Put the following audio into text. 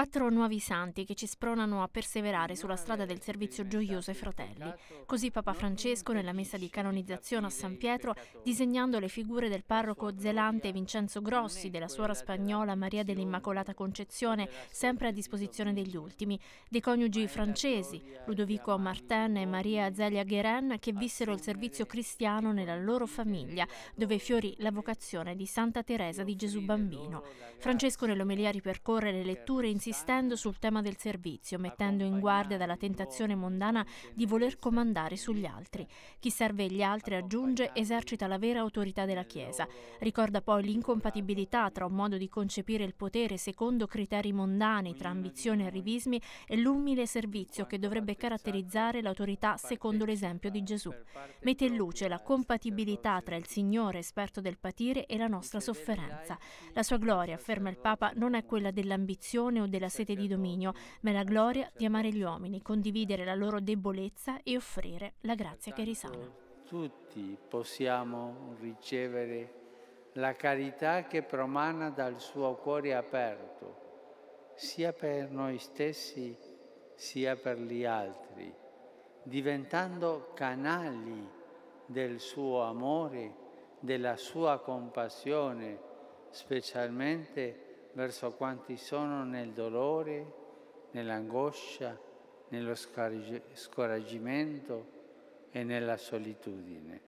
Quattro nuovi santi che ci spronano a perseverare sulla strada del servizio gioioso ai fratelli. Così Papa Francesco, nella messa di canonizzazione a San Pietro, disegnando le figure del parroco zelante Vincenzo Grossi, della suora spagnola Maria dell'Immacolata Concezione, sempre a disposizione degli ultimi, dei coniugi francesi, Ludovico Martin e Maria Zelia Guerin che vissero il servizio cristiano nella loro famiglia, dove fiorì la vocazione di Santa Teresa di Gesù Bambino. Francesco nell'omelia ripercorre le letture insieme insistendo sul tema del servizio, mettendo in guardia dalla tentazione mondana di voler comandare sugli altri. Chi serve gli altri, aggiunge, esercita la vera autorità della Chiesa. Ricorda poi l'incompatibilità tra un modo di concepire il potere secondo criteri mondani, tra ambizioni e arrivismi, e l'umile servizio che dovrebbe caratterizzare l'autorità secondo l'esempio di Gesù. Mette in luce la compatibilità tra il Signore, esperto del patire, e la nostra sofferenza. La sua gloria, afferma il Papa, non è quella dell'ambizione o della sete di dominio, ma è la gloria di amare gli uomini, condividere la loro debolezza e offrire la grazia che risana. Tutti possiamo ricevere la carità che promana dal suo cuore aperto, sia per noi stessi sia per gli altri, diventando canali del suo amore, della sua compassione, specialmente verso quanti sono nel dolore, nell'angoscia, nello scoraggimento e nella solitudine.